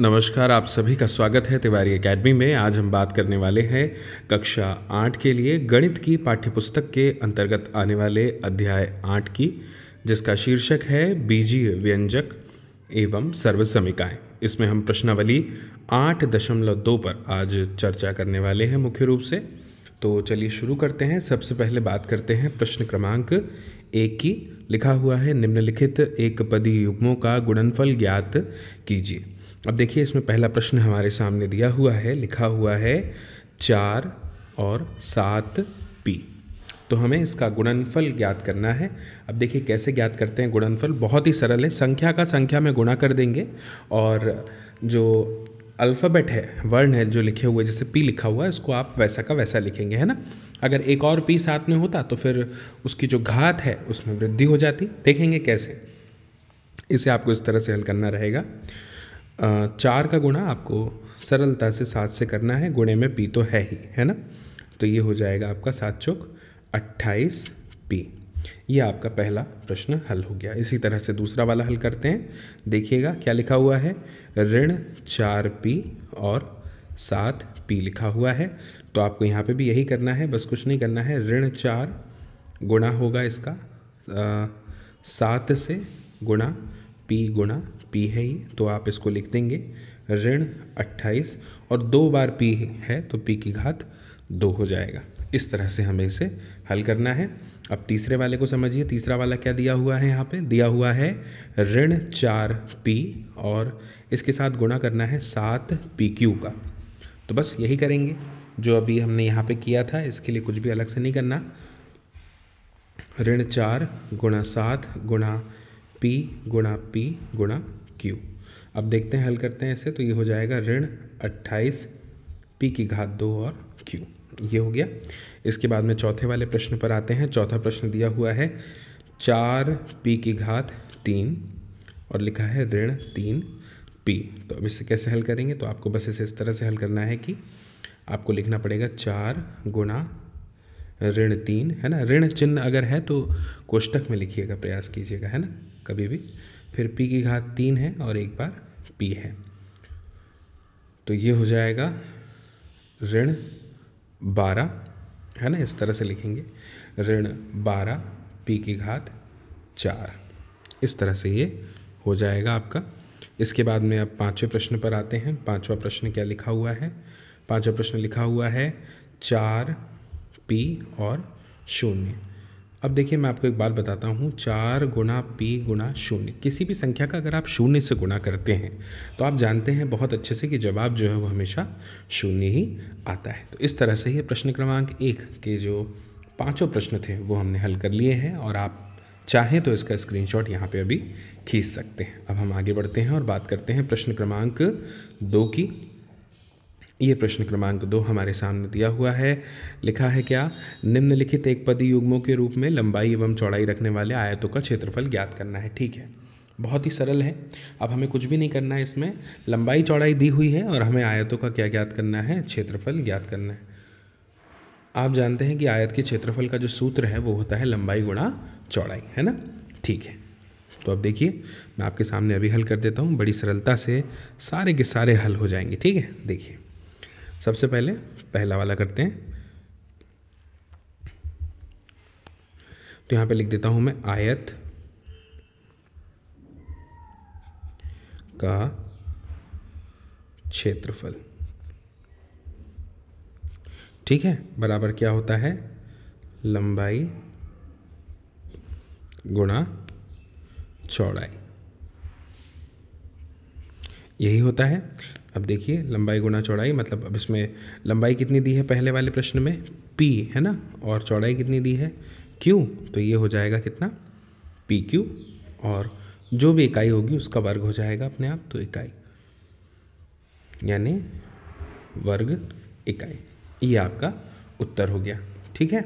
नमस्कार आप सभी का स्वागत है तिवारी एकेडमी में आज हम बात करने वाले हैं कक्षा आठ के लिए गणित की पाठ्यपुस्तक के अंतर्गत आने वाले अध्याय आठ की जिसका शीर्षक है बीजीय व्यंजक एवं सर्वसमिकाएं इसमें हम प्रश्नावली आठ दशमलव दो पर आज चर्चा करने वाले हैं मुख्य रूप से तो चलिए शुरू करते हैं सबसे पहले बात करते हैं प्रश्न क्रमांक एक की लिखा हुआ है निम्नलिखित एक पदी युग्मों का गुणनफल ज्ञात कीजिए अब देखिए इसमें पहला प्रश्न हमारे सामने दिया हुआ है लिखा हुआ है चार और सात पी तो हमें इसका गुणनफल ज्ञात करना है अब देखिए कैसे ज्ञात करते हैं गुणनफल बहुत ही सरल है संख्या का संख्या में गुणा कर देंगे और जो अल्फ़ाबेट है वर्ण है जो लिखे हुए जैसे पी लिखा हुआ है इसको आप वैसा का वैसा लिखेंगे है ना अगर एक और पी साथ में होता तो फिर उसकी जो घात है उसमें वृद्धि हो जाती देखेंगे कैसे इसे आपको इस तरह से हल करना रहेगा चार का गुणा आपको सरलता से सात से करना है गुणे में पी तो है ही है ना तो ये हो जाएगा आपका सात चौक अट्ठाईस पी ये आपका पहला प्रश्न हल हो गया इसी तरह से दूसरा वाला हल करते हैं देखिएगा क्या लिखा हुआ है ऋण चार पी और सात पी लिखा हुआ है तो आपको यहाँ पे भी यही करना है बस कुछ नहीं करना है ऋण चार गुणा होगा इसका सात से गुणा पी गुणा पी है ये तो आप इसको लिख देंगे ऋण अट्ठाईस और दो बार पी है तो पी की घात दो हो जाएगा इस तरह से हमें इसे हल करना है अब तीसरे वाले को समझिए तीसरा वाला क्या दिया हुआ है यहाँ पे दिया हुआ है ऋण चार पी और इसके साथ गुणा करना है सात पी क्यू का तो बस यही करेंगे जो अभी हमने यहाँ पे किया था इसके लिए कुछ भी अलग से नहीं करना ऋण चार गुणा सात गुणा पी गुणा पी गुणा क्यू अब देखते हैं हल करते हैं इसे तो ये हो जाएगा ऋण अट्ठाईस पी की घात दो और क्यू ये हो गया इसके बाद में चौथे वाले प्रश्न पर आते हैं चौथा प्रश्न दिया हुआ है चार पी की घात तीन और लिखा है ऋण तीन पी तो अब इसे कैसे हल करेंगे तो आपको बस इसे इस तरह से हल करना है कि आपको लिखना पड़ेगा चार गुणा ऋण तीन है ना ऋण चिन्ह अगर है तो कोष्टक में लिखिएगा प्रयास कीजिएगा है ना कभी भी फिर पी की घात तीन है और एक बार पी है तो ये हो जाएगा ऋण बारह है ना इस तरह से लिखेंगे ऋण बारह पी की घात चार इस तरह से ये हो जाएगा आपका इसके बाद में आप पाँचवें प्रश्न पर आते हैं पाँचवा प्रश्न क्या लिखा हुआ है पाँचवा प्रश्न लिखा हुआ है चार पी और शून्य अब देखिए मैं आपको एक बात बताता हूँ चार गुणा पी गुना शून्य किसी भी संख्या का अगर आप शून्य से गुणा करते हैं तो आप जानते हैं बहुत अच्छे से कि जवाब जो है वो हमेशा शून्य ही आता है तो इस तरह से ये प्रश्न क्रमांक एक के जो पांचों प्रश्न थे वो हमने हल कर लिए हैं और आप चाहें तो इसका स्क्रीनशॉट यहाँ पे अभी खींच सकते हैं अब हम आगे बढ़ते हैं और बात करते हैं प्रश्न क्रमांक दो की ये प्रश्न क्रमांक दो हमारे सामने दिया हुआ है लिखा है क्या निम्नलिखित एक पदी युग्मों के रूप में लंबाई एवं चौड़ाई रखने वाले आयतों का क्षेत्रफल ज्ञात करना है ठीक है बहुत ही सरल है अब हमें कुछ भी नहीं करना है इसमें लंबाई चौड़ाई दी हुई है और हमें आयतों का क्या ज्ञात करना है क्षेत्रफल ज्ञात करना है आप जानते हैं कि आयत के क्षेत्रफल का जो सूत्र है वो होता है लंबाई गुणा चौड़ाई है ना ठीक है तो अब देखिए मैं आपके सामने अभी हल कर देता हूँ बड़ी सरलता से सारे के सारे हल हो जाएंगे ठीक है देखिए सबसे पहले पहला वाला करते हैं तो यहां पे लिख देता हूं मैं आयत का क्षेत्रफल ठीक है बराबर क्या होता है लंबाई गुणा चौड़ाई यही होता है अब देखिए लंबाई गुना चौड़ाई मतलब अब इसमें लंबाई कितनी दी है पहले वाले प्रश्न में पी है ना और चौड़ाई कितनी दी है क्यू तो ये हो जाएगा कितना पी क्यू और जो भी इकाई होगी उसका वर्ग हो जाएगा अपने आप तो इकाई यानी वर्ग इकाई ये आपका उत्तर हो गया ठीक है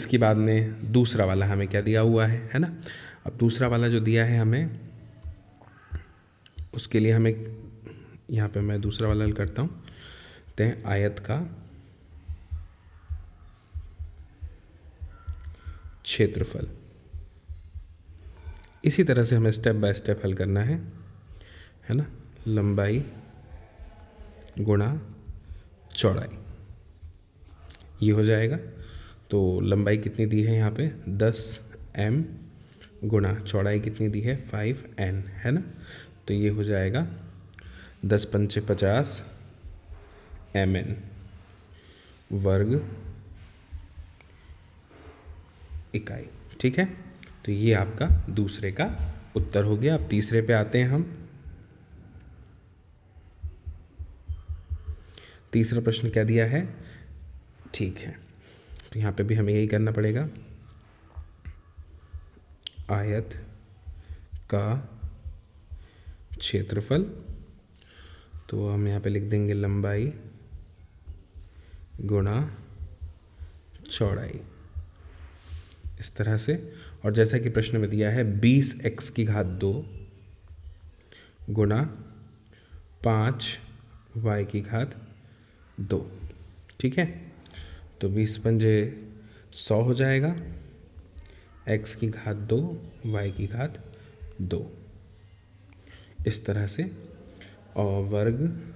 इसके बाद में दूसरा वाला हमें क्या दिया हुआ है है ना अब दूसरा वाला जो दिया है हमें उसके लिए हमें यहाँ पे मैं दूसरा वाला हल करता हूँ तय आयत का क्षेत्रफल इसी तरह से हमें स्टेप बाय स्टेप हल करना है है ना लंबाई गुणा चौड़ाई ये हो जाएगा तो लंबाई कितनी दी है यहाँ पे दस एम गुणा चौड़ाई कितनी दी है फाइव एन है ना तो ये हो जाएगा दस पंचे पचास एम एन वर्ग इकाई ठीक है तो ये आपका दूसरे का उत्तर हो गया अब तीसरे पे आते हैं हम तीसरा प्रश्न क्या दिया है ठीक है तो यहाँ पे भी हमें यही करना पड़ेगा आयत का क्षेत्रफल तो हम यहाँ पे लिख देंगे लंबाई गुणा चौड़ाई इस तरह से और जैसा कि प्रश्न में दिया है बीस एक्स की घात दो गुणा पाँच वाई की घात दो ठीक है तो बीस पंजे सौ हो जाएगा एक्स की घात दो वाई की घात दो इस तरह से अवर्ग वर्ग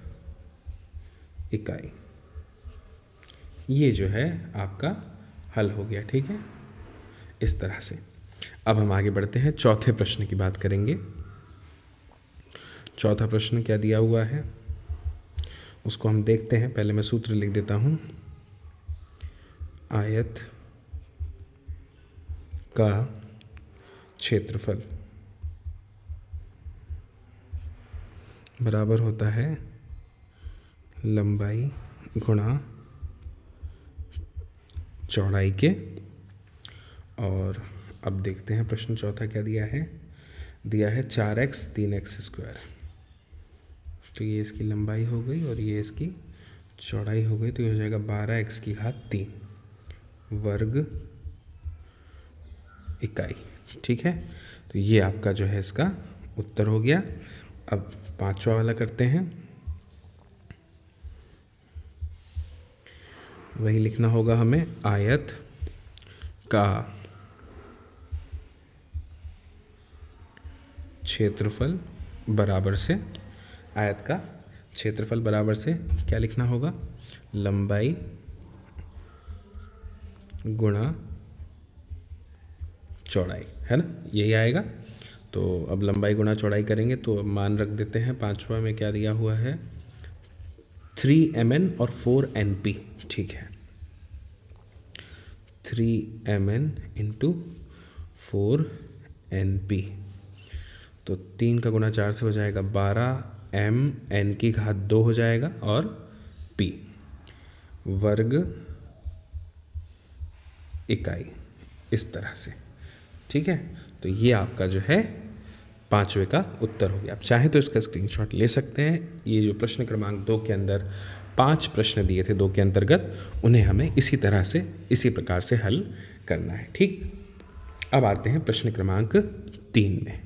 इकाई ये जो है आपका हल हो गया ठीक है इस तरह से अब हम आगे बढ़ते हैं चौथे प्रश्न की बात करेंगे चौथा प्रश्न क्या दिया हुआ है उसको हम देखते हैं पहले मैं सूत्र लिख देता हूँ आयत का क्षेत्रफल बराबर होता है लंबाई गुणा चौड़ाई के और अब देखते हैं प्रश्न चौथा क्या दिया है दिया है चार एक्स तीन एक्स स्क्वायर तो ये इसकी लंबाई हो गई और ये इसकी चौड़ाई हो गई तो ये हो जाएगा बारह एक्स की घात तीन वर्ग इकाई ठीक है तो ये आपका जो है इसका उत्तर हो गया अब पांचवा वाला करते हैं वही लिखना होगा हमें आयत का क्षेत्रफल बराबर से आयत का क्षेत्रफल बराबर से क्या लिखना होगा लंबाई गुणा चौड़ाई है ना यही आएगा तो अब लंबाई गुणा चौड़ाई करेंगे तो मान रख देते हैं पाँचवा में क्या दिया हुआ है थ्री एम एन और फोर एन पी ठीक है three M N into four N P तो तीन का गुना चार से हो जाएगा बारह एम एन की घात दो हो जाएगा और पी वर्ग इकाई इस तरह से ठीक है तो ये आपका जो है पाँचवें का उत्तर हो गया आप चाहे तो इसका स्क्रीनशॉट ले सकते हैं ये जो प्रश्न क्रमांक दो के अंदर पांच प्रश्न दिए थे दो के अंतर्गत उन्हें हमें इसी तरह से इसी प्रकार से हल करना है ठीक अब आते हैं प्रश्न क्रमांक तीन में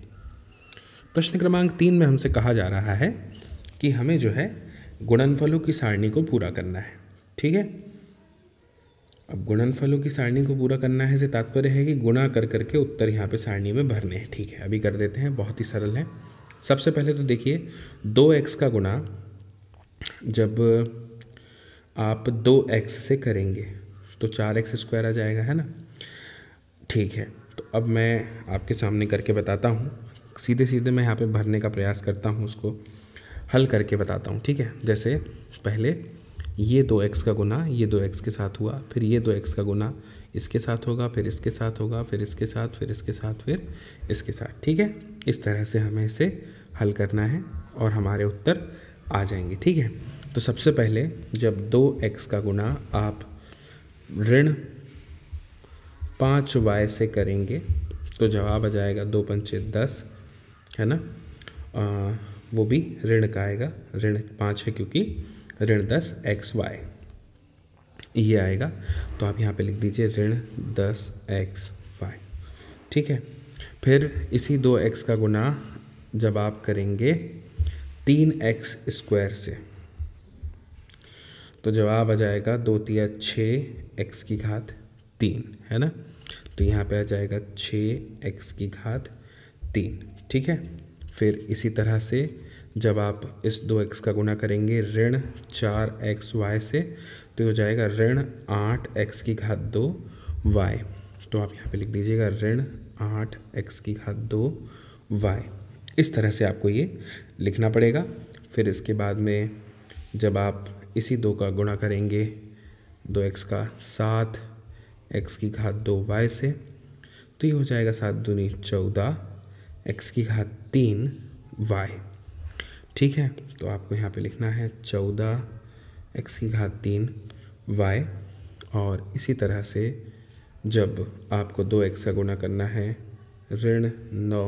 प्रश्न क्रमांक तीन में हमसे कहा जा रहा है कि हमें जो है गुणनफलों की सारणी को पूरा करना है ठीक है अब गुणनफलों की सारणी को पूरा करना है से तात्पर्य है कि गुणा कर करके उत्तर यहाँ पे सारणी में भरने हैं ठीक है अभी कर देते हैं बहुत ही सरल है सबसे पहले तो देखिए दो एक्स का गुणा जब आप दो एक्स से करेंगे तो चार एक्स स्क्वायर आ जाएगा है ना ठीक है तो अब मैं आपके सामने करके बताता हूँ सीधे सीधे मैं यहाँ पे भरने का प्रयास करता हूँ उसको हल करके बताता हूँ ठीक है जैसे पहले ये दो एक्स का गुना ये दो एक्स के साथ हुआ फिर ये दो एक्स का गुना इसके साथ होगा फिर इसके साथ होगा फिर इसके साथ फिर इसके साथ फिर इसके साथ ठीक है इस तरह से हमें इसे हल करना है और हमारे उत्तर आ जाएंगे ठीक है तो सबसे पहले जब दो एक्स का गुना आप ऋण पाँच वाई से करेंगे तो जवाब आ जाएगा दो पंचे दस है ना आ, वो भी ऋण का आएगा ऋण पाँच है क्योंकि ऋण दस एक्स वाई ये आएगा तो आप यहाँ पे लिख दीजिए ऋण दस एक्स वाई ठीक है फिर इसी दो एक्स का गुना जब आप करेंगे तीन एक्स स्क्वायर से तो जवाब आ जाएगा दो तिया छः एक्स की घात तीन है ना तो यहाँ पे आ जाएगा छः एक्स की घात तीन ठीक है फिर इसी तरह से जब आप इस दो एक्स का गुना करेंगे ऋण चार एक्स वाई से तो हो जाएगा ऋण आठ एक्स की घात दो वाई तो आप यहाँ पे लिख दीजिएगा ऋण आठ एक्स की घात दो वाई इस तरह से आपको ये लिखना पड़ेगा फिर इसके बाद में जब आप इसी दो का गुणा करेंगे दो एक्स का सात एक्स की घात दो वाई से तो ये हो जाएगा सात दूनी चौदह एक्स की घात तीन वाई ठीक है तो आपको यहाँ पे लिखना है चौदह एक्स की घात तीन वाई और इसी तरह से जब आपको दो एक्स का गुणा करना है ऋण नौ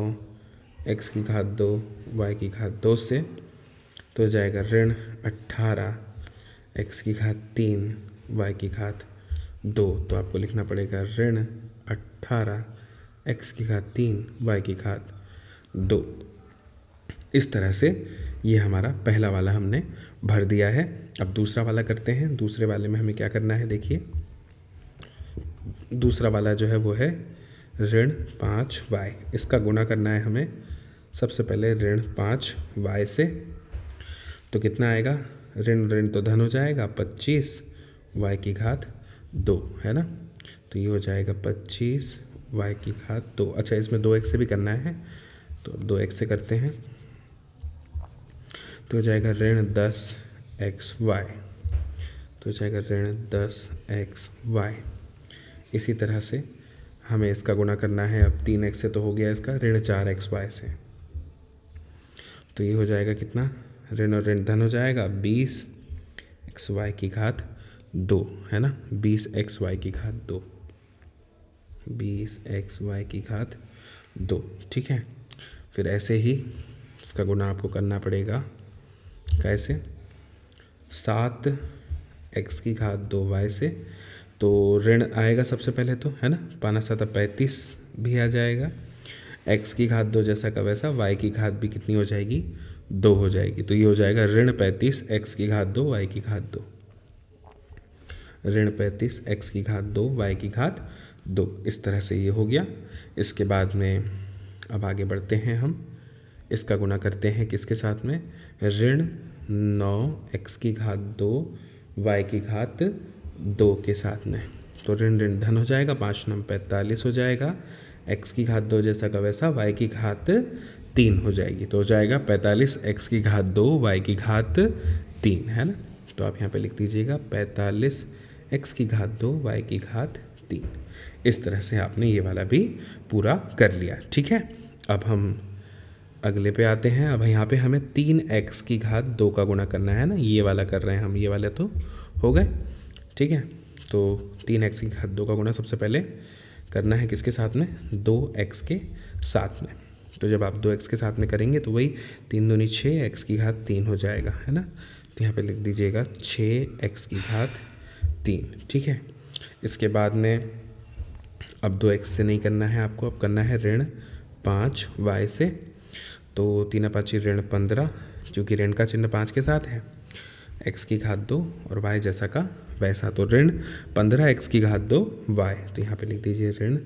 एक्स की घात दो वाई की घात दो से तो जाएगा ऋण अट्ठारह एक्स की घात तीन वाई की घात दो तो आपको लिखना पड़ेगा ऋण अट्ठारह एक्स की घात तीन वाई की घात दो इस तरह से ये हमारा पहला वाला हमने भर दिया है अब दूसरा वाला करते हैं दूसरे वाले में हमें क्या करना है देखिए दूसरा वाला जो है वो है ऋण पाँच वाई इसका गुना करना है हमें सबसे पहले ऋण पाँच वाई से तो कितना आएगा ऋण ऋण तो धन हो जाएगा पच्चीस वाई की घात दो है ना तो ये हो जाएगा पच्चीस वाई की घात दो अच्छा इसमें दो एक से भी करना है तो दो एक से करते हैं तो हो जाएगा ऋण दस एक्स वाई तो हो जाएगा ऋण दस एक्स वाई इसी तरह से हमें इसका गुणा करना है अब तीन एक्स से तो हो गया इसका ऋण चार एक्स वाई से तो ये हो जाएगा कितना ऋण और ऋण धन हो जाएगा बीस एक्स वाई की घात दो है ना बीस एक्स वाई की घात दो बीस एक्स वाई की घात दो ठीक है फिर ऐसे ही इसका गुणा आपको करना पड़ेगा कैसे सात एक्स की घात दो वाई से तो ऋण आएगा सबसे पहले तो है ना पाना सात पैंतीस भी आ जाएगा एक्स की घात दो जैसा का वैसा वाई की घात भी कितनी हो जाएगी दो हो जाएगी तो ये हो जाएगा ऋण पैंतीस एक्स की घात दो वाई की घात दो ऋण पैंतीस एक्स की घात दो वाई की घात दो इस तरह से ये हो गया इसके बाद में अब आगे बढ़ते हैं हम इसका गुना करते हैं किसके साथ में ऋण नौ एक्स की घात दो वाई की घात दो के साथ में तो ऋण ऋण धन हो जाएगा पाँच नम पैंतालीस हो जाएगा एक्स की घात दो जैसा का वैसा वाई की घात तीन हो जाएगी तो हो जाएगा पैंतालीस एक्स की घात दो वाई की घात तीन है ना तो आप यहाँ पे लिख दीजिएगा पैंतालीस एक्स की घात दो वाई की घात तीन इस तरह से आपने ये वाला भी पूरा कर लिया ठीक है अब हम अगले पे आते हैं अब यहाँ पे हमें तीन एक्स की घात दो का गुणा करना है ना ये वाला कर रहे हैं हम ये वाले तो हो गए ठीक है तो तीन एक्स की घात दो का गुणा सबसे पहले करना है किसके साथ में दो एक्स के साथ में तो जब आप दो एक्स के साथ में करेंगे तो वही तीन दूनी छः एक्स की घात तीन हो जाएगा है ना तो यहाँ पर लिख दीजिएगा छः एक्स की घात तीन ठीक है इसके बाद में अब दो एक्स से नहीं करना है आपको अब करना है ऋण पाँच वाई से तो तीन अपाची ऋण पंद्रह क्योंकि ऋण का चिन्ह पाँच के साथ है एक्स की घात दो और वाई जैसा का वैसा तो ऋण पंद्रह एक्स की घात दो वाई तो यहाँ पे लिख दीजिए ऋण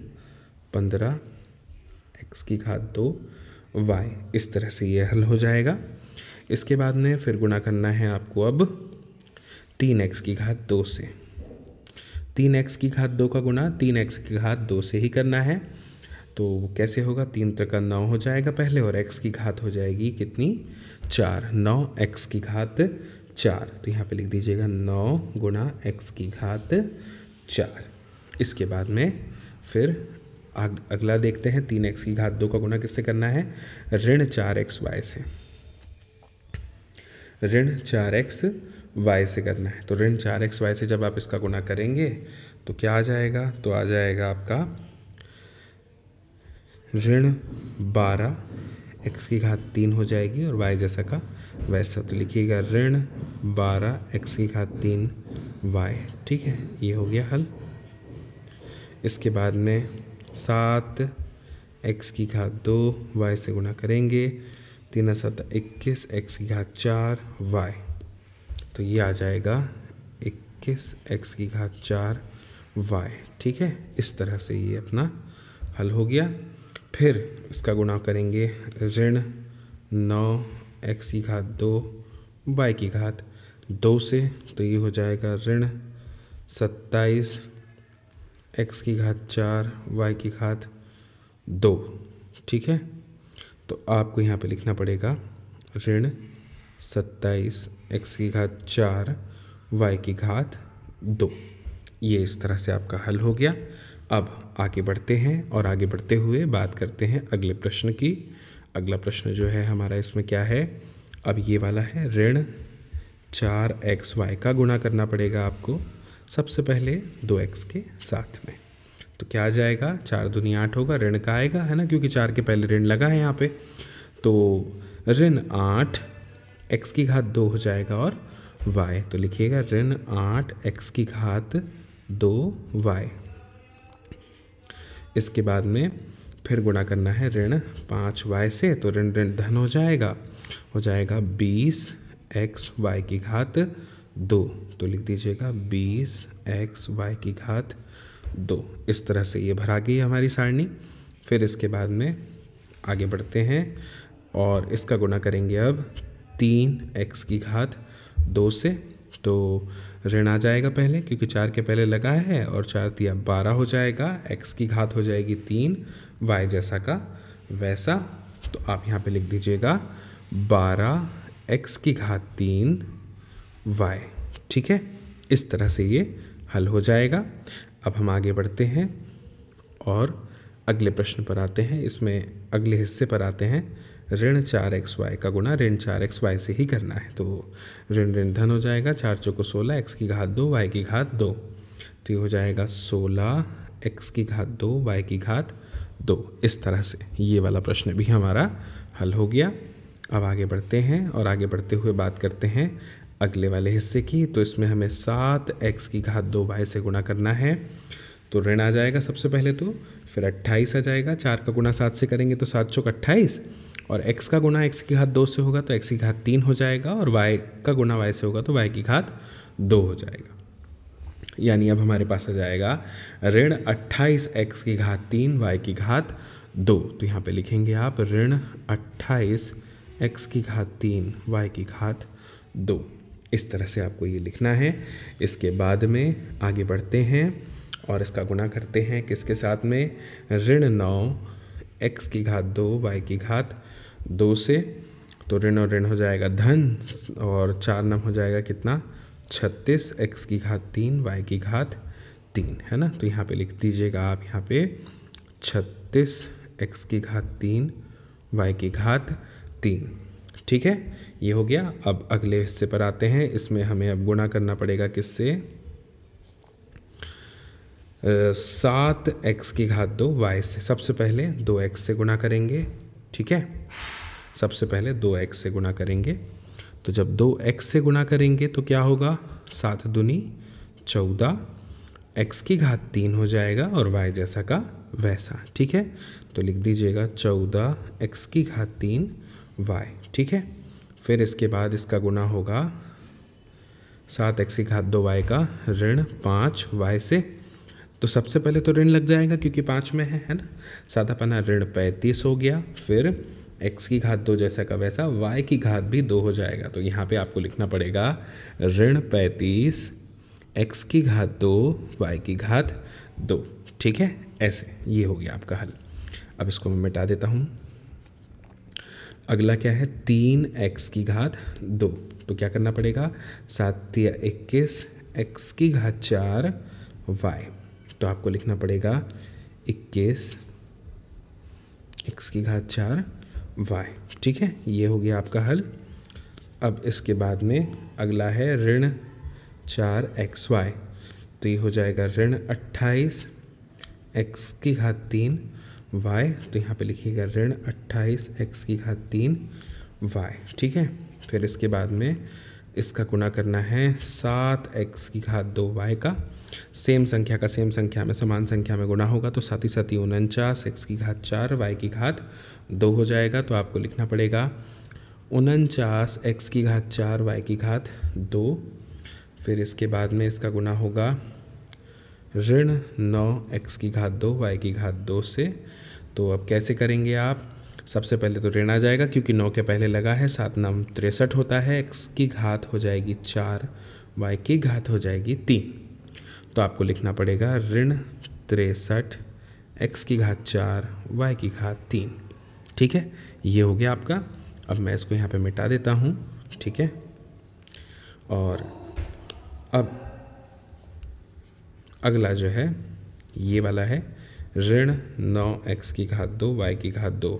पंद्रह एक्स की घात दो वाई इस तरह से ये हल हो जाएगा इसके बाद में फिर गुणा करना है आपको अब तीन एक्स की घात दो से तीन एक्स की घात दो का गुणा तीन एक्स की घात दो से ही करना है तो कैसे होगा तीन का नौ हो जाएगा पहले और एक्स की घात हो जाएगी कितनी चार नौ एक्स की घात चार तो यहाँ पे लिख दीजिएगा नौ गुणा एक्स की घात चार इसके बाद में फिर आग, अगला देखते हैं तीन एक्स की घात दो का गुणा किससे करना है ऋण चार एक्स वाई से ऋण चार एक्स वाई से करना है तो ऋण चार एक्स वाई से जब आप इसका गुणा करेंगे तो क्या आ जाएगा तो आ जाएगा आपका ऋण बारह एक्स की घात तीन हो जाएगी और वाई जैसा का वैसा तो लिखिएगा ऋण बारह एक्स की घात तीन वाई ठीक है ये हो गया हल इसके बाद में सात एक्स की घात दो वाई से गुणा करेंगे तीन सात इक्कीस एक्स की घात चार वाई तो ये आ जाएगा इक्कीस एक्स की घात चार वाई ठीक है इस तरह से ये अपना हल हो गया फिर इसका गुणा करेंगे ऋण नौ एक्स की घात दो वाई की घात दो से तो ये हो जाएगा ऋण सत्ताईस एक्स की घात चार वाई की घात दो ठीक है तो आपको यहाँ पे लिखना पड़ेगा ऋण सत्ताईस एक्स की घात चार वाई की घात दो ये इस तरह से आपका हल हो गया अब आगे बढ़ते हैं और आगे बढ़ते हुए बात करते हैं अगले प्रश्न की अगला प्रश्न जो है हमारा इसमें क्या है अब ये वाला है ऋण चार एक्स वाई का गुणा करना पड़ेगा आपको सबसे पहले दो एक्स के साथ में तो क्या आ जाएगा चार दुनिया आठ होगा ऋण का आएगा है ना क्योंकि चार के पहले ऋण लगा है यहाँ पे तो ऋण आठ एक्स की घात दो हो जाएगा और वाई तो लिखिएगा ऋण आठ एक्स की घात दो वाई इसके बाद में फिर गुणा करना है ऋण पाँच वाई से तो ऋण ऋण धन हो जाएगा हो जाएगा बीस एक्स वाई की घात दो तो लिख दीजिएगा बीस एक्स वाई की घात दो इस तरह से ये भरा गई हमारी सारणी फिर इसके बाद में आगे बढ़ते हैं और इसका गुणा करेंगे अब तीन एक्स की घात दो से तो ऋण आ जाएगा पहले क्योंकि चार के पहले लगा है और चार दिया बारह हो जाएगा एक्स की घात हो जाएगी तीन वाई जैसा का वैसा तो आप यहाँ पे लिख दीजिएगा बारह एक्स की घात तीन वाई ठीक है इस तरह से ये हल हो जाएगा अब हम आगे बढ़ते हैं और अगले प्रश्न पर आते हैं इसमें अगले हिस्से पर आते हैं ऋण चार एक्स वाई का गुणा ऋण चार एक्स वाई से ही करना है तो ऋण ऋण धन हो जाएगा चार चौको सोलह एक्स की घात दो वाई की घात दो तो ये हो जाएगा सोलह एक्स की घात दो वाई की घात दो इस तरह से ये वाला प्रश्न भी हमारा हल हो गया अब आगे बढ़ते हैं और आगे बढ़ते हुए बात करते हैं अगले वाले हिस्से की तो इसमें हमें सात एक्स की घात दो वाई से गुणा करना है तो ऋण आ जाएगा सबसे पहले तो फिर अट्ठाईस आ जाएगा चार का गुणा सात से करेंगे तो सात चौक अट्ठाईस और x का गुणा x की घात दो से होगा तो x की घात तीन हो जाएगा और y का गुणा y से होगा तो y की घात दो हो जाएगा यानी अब हमारे पास आ जाएगा ऋण अट्ठाईस एक्स की घात तीन वाई की घात दो तो यहाँ पे लिखेंगे आप ऋण अट्ठाईस एक्स की घात तीन वाई की घात दो इस तरह से आपको ये लिखना है इसके बाद में आगे बढ़ते हैं और इसका गुना करते हैं किसके साथ में ऋण नौ एक्स की घात दो वाई की घात दो से तो ऋण और ऋण हो जाएगा धन और चार नम हो जाएगा कितना छत्तीस एक्स की घात तीन वाई की घात तीन है ना तो यहाँ पे लिख दीजिएगा आप यहाँ पे छत्तीस एक्स की घात तीन वाई की घात तीन ठीक है ये हो गया अब अगले हिस्से पर आते हैं इसमें हमें अब गुणा करना पड़ेगा किससे सात एक्स की घात दो वाई से सबसे पहले दो एक्स से गुणा करेंगे ठीक है सबसे पहले दो एक्स से गुणा करेंगे तो जब दो एक्स से गुणा करेंगे तो क्या होगा सात दुनी चौदह एक्स की घात तीन हो जाएगा और वाई जैसा का वैसा ठीक है तो लिख दीजिएगा चौदह एक्स की घात तीन वाई ठीक है फिर इसके बाद इसका गुना होगा सात एक्स की घात दो वाई का ऋण पाँच वाई से तो सबसे पहले तो ऋण लग जाएगा क्योंकि पाँच में है है ना सादा पना ऋण पैंतीस हो गया फिर एक्स की घात दो जैसा का वैसा वाई की घात भी दो हो जाएगा तो यहाँ पे आपको लिखना पड़ेगा ऋण पैंतीस एक्स की घात दो वाई की घात दो ठीक है ऐसे ये हो गया आपका हल अब इसको मैं मिटा देता हूँ अगला क्या है तीन एक्स की घात दो तो क्या करना पड़ेगा सात या इक्कीस एक्स की घात चार वाई तो आपको लिखना पड़ेगा इक्कीस एक्स की घात चार वाई ठीक है ये हो गया आपका हल अब इसके बाद में अगला है ऋण चार एक्स वाई तो ये हो जाएगा ऋण अट्ठाईस एक्स की घात तीन वाई तो यहाँ पे लिखिएगा ऋण अट्ठाईस एक्स की घात तीन वाई ठीक है फिर इसके बाद में इसका गुना करना है सात एक्स की घात दो वाई का सेम संख्या का सेम संख्या में समान संख्या में गुना होगा तो साथ ही साथ ही उनचास एक्स की घात चार वाई की घात दो हो जाएगा तो आपको लिखना पड़ेगा उनचास एक्स की घात चार वाई की घात दो फिर इसके बाद में इसका गुना होगा ऋण नौ एक्स की घात दो वाई की घात दो से तो अब कैसे करेंगे आप सबसे पहले तो ऋण आ जाएगा क्योंकि नौ के पहले लगा है सात नाम तिरसठ होता है एक्स की घात हो जाएगी चार वाई की घात हो जाएगी तीन तो आपको लिखना पड़ेगा ऋण तिरसठ एक्स की घात चार वाई की घात तीन ठीक है ये हो गया आपका अब मैं इसको यहाँ पे मिटा देता हूँ ठीक है और अब अगला जो है ये वाला है ऋण नौ एक्स की घात दो वाई की घात दो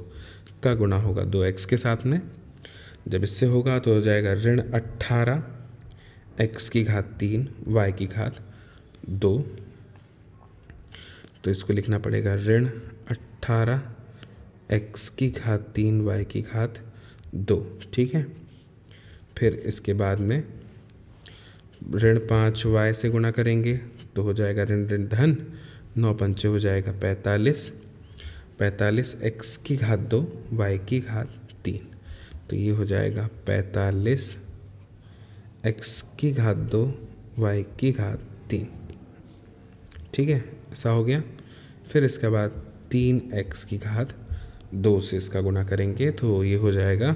का गुणा होगा दो एक्स के साथ में जब इससे होगा तो हो जाएगा ऋण अट्ठारह एक्स की घात तीन वाई की घात दो तो इसको लिखना पड़ेगा ऋण अट्ठारह एक्स की घात तीन वाई की घात दो ठीक है फिर इसके बाद में ऋण पाँच वाई से गुणा करेंगे तो हो जाएगा ऋण ऋण धन नौ पंचे हो जाएगा पैंतालीस पैंतालीस एक्स की घात दो वाई की घात तीन तो ये हो जाएगा पैंतालीस एक्स की घात दो वाई की घात तीन ठीक है ऐसा हो गया फिर इसके बाद तीन एक्स की घात दो से इसका गुना करेंगे तो ये हो जाएगा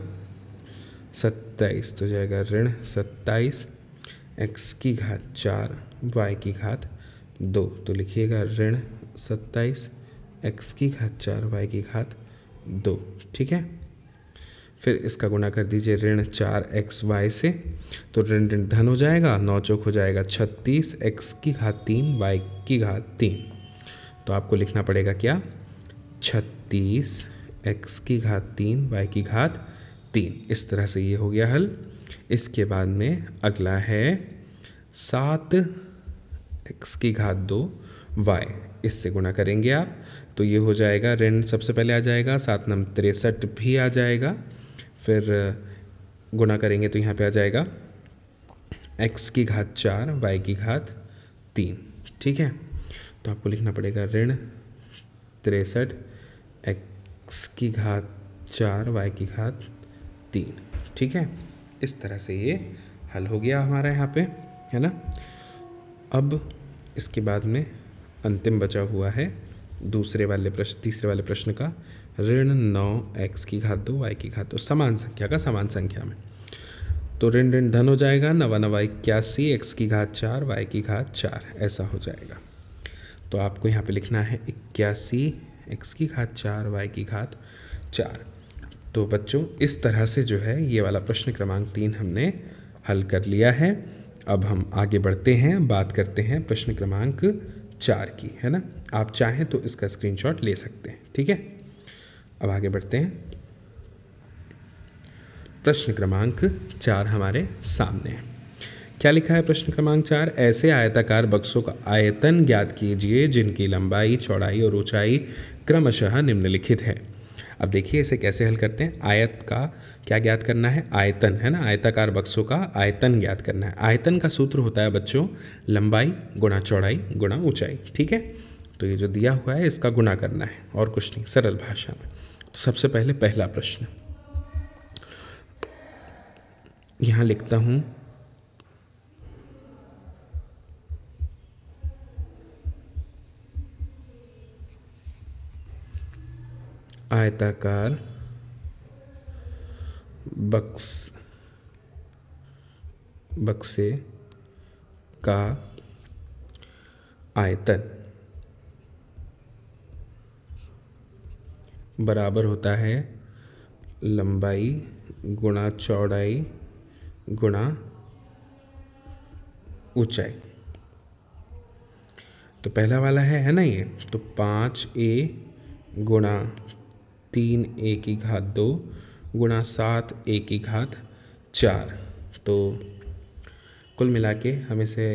सत्ताईस तो जाएगा ऋण सत्ताईस एक्स की घात चार वाई की घात दो तो लिखिएगा ऋण सत्ताईस एक्स की घात चार वाई की घात दो ठीक है फिर इसका गुना कर दीजिए ऋण चार एक्स वाई से तो ऋण ऋण धन हो जाएगा नौ चौक हो जाएगा छत्तीस एक्स की घात तीन वाई की घात तीन तो आपको लिखना पड़ेगा क्या छत्तीस एक्स की घात तीन वाई की घात तीन इस तरह से ये हो गया हल इसके बाद में अगला है सात एक्स की घात दो वाई इससे गुणा करेंगे आप तो ये हो जाएगा ऋण सबसे पहले आ जाएगा सात नंबर तिरसठ भी आ जाएगा फिर गुणा करेंगे तो यहाँ पे आ जाएगा एक्स की घात चार वाई की घात तीन ठीक है तो आपको लिखना पड़ेगा ऋण तिरसठ एक्स की घात चार वाई की घात तीन ठीक है इस तरह से ये हल हो गया हमारा यहाँ पे है ना अब इसके बाद में अंतिम बचा हुआ है दूसरे वाले प्रश्न तीसरे वाले प्रश्न का ऋण नौ एक्स की घात दो वाई की घात दो समान संख्या का समान संख्या में तो ऋण ऋण धन हो जाएगा नवा नवा इक्यासी एक्स की घात चार वाई की घात चार ऐसा हो जाएगा तो आपको यहाँ पे लिखना है इक्यासी एक्स की घात चार वाई की घात चार तो बच्चों इस तरह से जो है ये वाला प्रश्न क्रमांक तीन हमने हल कर लिया है अब हम आगे बढ़ते हैं बात करते हैं प्रश्न क्रमांक चार की है ना आप चाहें तो इसका स्क्रीनशॉट ले सकते हैं ठीक है अब आगे बढ़ते हैं प्रश्न क्रमांक चार हमारे सामने है क्या लिखा है प्रश्न क्रमांक चार ऐसे आयताकार बक्सों का आयतन ज्ञात कीजिए जिनकी लंबाई चौड़ाई और ऊंचाई क्रमशः निम्नलिखित है अब देखिए इसे कैसे हल करते हैं आयत का क्या ज्ञात करना है आयतन है ना आयताकार बक्सों का आयतन ज्ञात करना है आयतन का सूत्र होता है बच्चों लंबाई गुणा चौड़ाई गुणा ऊंचाई ठीक है तो ये जो दिया हुआ है इसका गुणा करना है और कुछ नहीं सरल भाषा में तो सबसे पहले पहला प्रश्न यहाँ लिखता हूँ आयताकार बक्स बक्से का आयतन बराबर होता है लंबाई गुणा चौड़ाई गुणा ऊंचाई तो पहला वाला है है ना ये तो पाँच ए गुणा तीन ए की घात दो गुणा सात ए की घात चार तो कुल मिला के हम इसे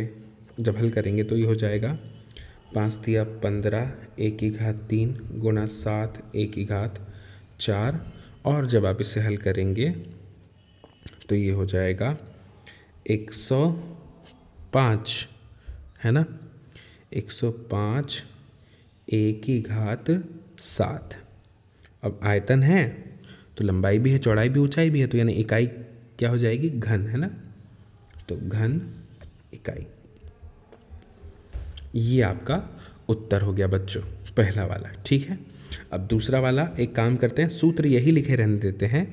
जब हल करेंगे तो ये हो जाएगा पाँच दिया पंद्रह ए की घात तीन गुणा सात ए की घात चार और जब आप इसे हल करेंगे तो ये हो जाएगा एक सौ पाँच है ना एक सौ पाँच ए की घात सात अब आयतन है तो लंबाई भी है चौड़ाई भी ऊंचाई भी है तो यानी इकाई क्या हो जाएगी घन है ना तो घन इकाई ये आपका उत्तर हो गया बच्चों पहला वाला ठीक है अब दूसरा वाला एक काम करते हैं सूत्र यही लिखे रहने देते हैं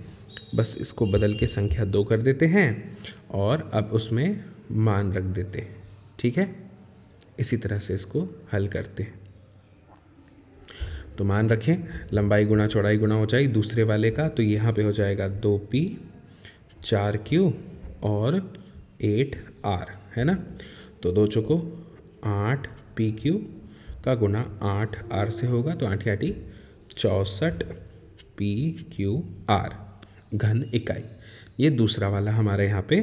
बस इसको बदल के संख्या दो कर देते हैं और अब उसमें मान रख देते हैं ठीक है इसी तरह से इसको हल करते हैं तो मान रखें लंबाई गुणा चौड़ाई गुणा हो जाए दूसरे वाले का तो यहाँ पे हो जाएगा दो पी चार क्यू और एट आर है ना तो दो चुको आठ पी क्यू का गुणा आठ आर से होगा तो आठ आठी चौंसठ पी क्यू आर घन इकाई ये दूसरा वाला हमारे यहाँ पे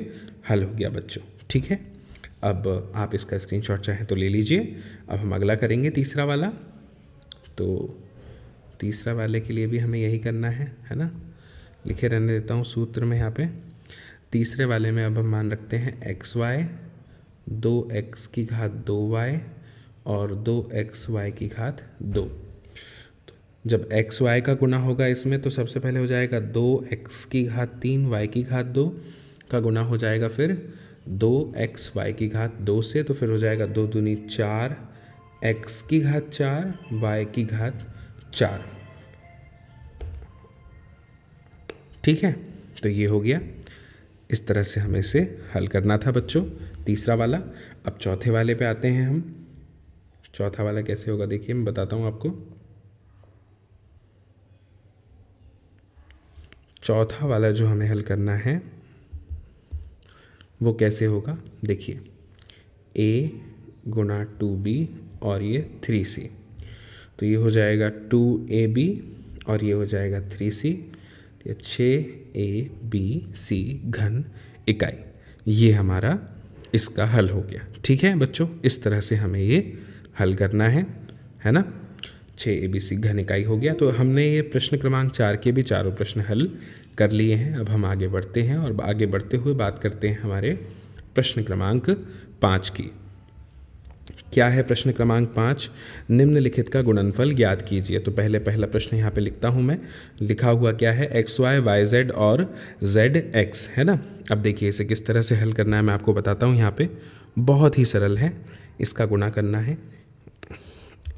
हल हो गया बच्चों ठीक है अब आप इसका स्क्रीनशॉट चाहें तो ले लीजिए अब हम अगला करेंगे तीसरा वाला तो तीसरा वाले के लिए भी हमें यही करना है है ना लिखे रहने देता हूँ सूत्र में यहाँ पे तीसरे वाले में अब हम मान रखते हैं एक्स वाई दो एक्स की घात दो वाई और दो एक्स वाई की घात दो जब एक्स वाई का गुना होगा इसमें तो सबसे पहले हो जाएगा दो एक्स की घात तीन वाई की घात दो का गुना हो जाएगा फिर दो एक्स वाई की घात दो से तो फिर हो जाएगा दो दूनी चार एक्स की घात चार वाई की घात चार ठीक है तो ये हो गया इस तरह से हमें इसे हल करना था बच्चों तीसरा वाला अब चौथे वाले पे आते हैं हम चौथा वाला कैसे होगा देखिए मैं बताता हूँ आपको चौथा वाला जो हमें हल करना है वो कैसे होगा देखिए ए गुना टू बी और ये थ्री सी तो ये हो जाएगा टू ए बी और ये हो जाएगा थ्री सी तो छः ए बी सी घन इकाई ये हमारा इसका हल हो गया ठीक है बच्चों इस तरह से हमें ये हल करना है है ना छः ए बी सी घन इकाई हो गया तो हमने ये प्रश्न क्रमांक चार के भी चारों प्रश्न हल कर लिए हैं अब हम आगे बढ़ते हैं और आगे बढ़ते हुए बात करते हैं हमारे प्रश्न क्रमांक पाँच की क्या है प्रश्न क्रमांक पाँच निम्नलिखित का गुणनफल ज्ञात कीजिए तो पहले पहला प्रश्न यहाँ पे लिखता हूँ मैं लिखा हुआ क्या है एक्स वाई वाई जेड और जेड एक्स है ना अब देखिए इसे किस तरह से हल करना है मैं आपको बताता हूँ यहाँ पे बहुत ही सरल है इसका गुणा करना है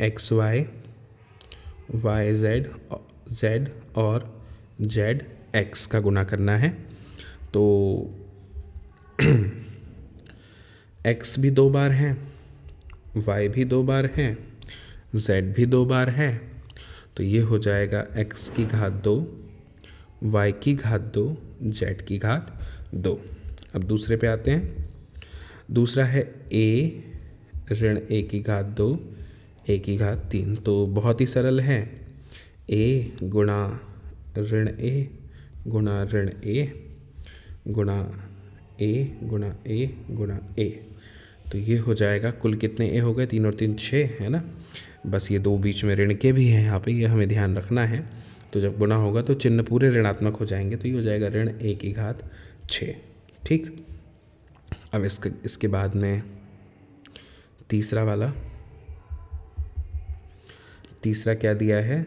x Y Y z z और जेड एक्स का गुना करना है तो एक्स भी दो बार है वाई भी दो बार है जेड भी दो बार है तो ये हो जाएगा एक्स की घात दो वाई की घात दो जेड की घात दो अब दूसरे पे आते हैं दूसरा है ए ऋण ए की घात दो ए की घात तीन तो बहुत ही सरल है ए गुणा ऋण ए गुणा ऋण ए गुणा ए गुणा ए गुणा ए तो ये हो जाएगा कुल कितने ए हो गए तीन और तीन छः है ना बस ये दो बीच में ऋण के भी हैं यहाँ पे ये हमें ध्यान रखना है तो जब गुणा होगा तो चिन्ह पूरे ऋणात्मक हो जाएंगे तो ये हो जाएगा ऋण ए की घात छः ठीक अब इसके इसके बाद में तीसरा वाला तीसरा क्या दिया है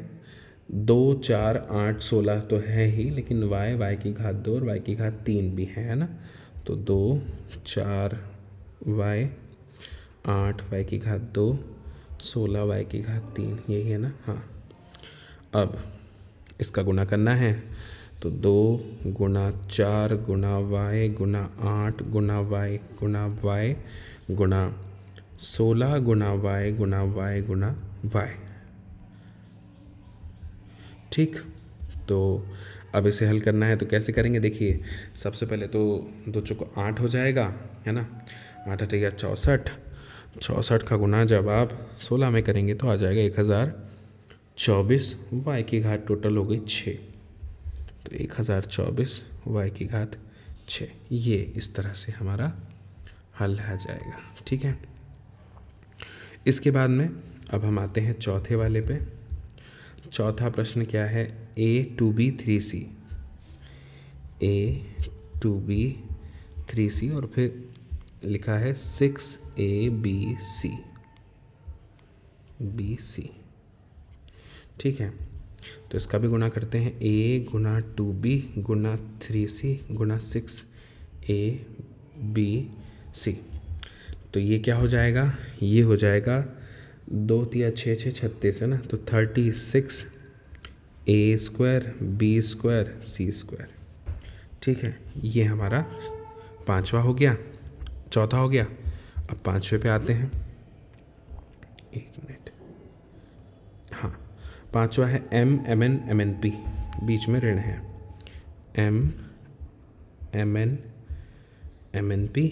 दो चार आठ सोलह तो है ही लेकिन वाई वाई की घात दो और वाई की घात तीन भी है ना तो दो चार वाई आठ वाई की घात दो सोलह वाई की घात तीन यही है ना हाँ अब इसका गुना करना है तो दो गुना चार गुना वाई गुना आठ गुना वाई गुना वाई गुना सोलह गुना वाई गुना वाई गुना वाई ठीक तो अब इसे हल करना है तो कैसे करेंगे देखिए सबसे पहले तो दो चौको आठ हो जाएगा है ना आठ हटेगा चौंसठ चौंसठ का गुना जब आप सोलह में करेंगे तो आ जाएगा एक हज़ार चौबीस वाई की घात टोटल हो गई छः तो एक हज़ार चौबीस वाई की घात छः ये इस तरह से हमारा हल आ जाएगा ठीक है इसके बाद में अब हम आते हैं चौथे वाले पे चौथा प्रश्न क्या है a two b three c a two b three c और फिर लिखा है six a b c b c ठीक है तो इसका भी गुणा करते हैं ए गुना टू बी गुना थ्री सी गुना सिक्स ए बी सी तो ये क्या हो जाएगा ये हो जाएगा दो तिया छः छः छत्तीस है ना तो thirty six a square b square c square ठीक है ये हमारा पांचवा हो गया चौथा हो गया अब पांचवे पे आते हैं एक मिनट हाँ पांचवा है m m n m n p बीच में ऋण है m m n m n p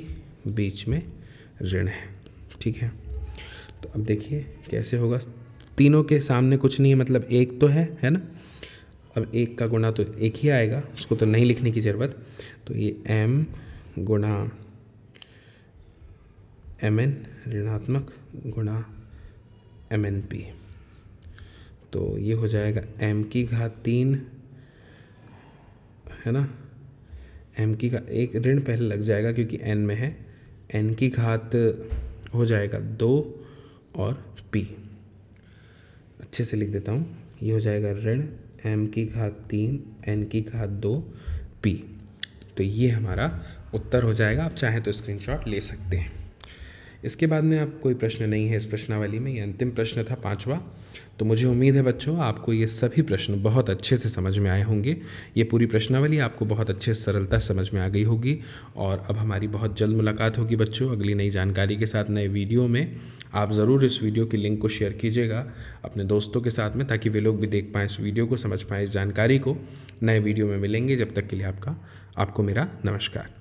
बीच में ऋण है ठीक है तो अब देखिए कैसे होगा तीनों के सामने कुछ नहीं है मतलब एक तो है है ना अब एक का गुणा तो एक ही आएगा उसको तो नहीं लिखने की ज़रूरत तो ये एम गुणा एम एन ऋणात्मक गुणा एम एन पी तो ये हो जाएगा एम की घात तीन है ना एम की घात एक ऋण पहले लग जाएगा क्योंकि एन में है एन की घात हो जाएगा दो और पी अच्छे से लिख देता हूँ ये हो जाएगा ऋण एम की घात तीन एन की घात दो पी तो ये हमारा उत्तर हो जाएगा आप चाहें तो स्क्रीनशॉट ले सकते हैं इसके बाद में आप कोई प्रश्न नहीं है इस प्रश्नावली में ये अंतिम प्रश्न था पांचवा तो मुझे उम्मीद है बच्चों आपको ये सभी प्रश्न बहुत अच्छे से समझ में आए होंगे ये पूरी प्रश्नावली आपको बहुत अच्छे सरलता समझ में आ गई होगी और अब हमारी बहुत जल्द मुलाकात होगी बच्चों अगली नई जानकारी के साथ नए वीडियो में आप ज़रूर इस वीडियो की लिंक को शेयर कीजिएगा अपने दोस्तों के साथ में ताकि वे लोग भी देख पाएँ इस वीडियो को समझ पाएँ इस जानकारी को नए वीडियो में मिलेंगे जब तक के लिए आपका आपको मेरा नमस्कार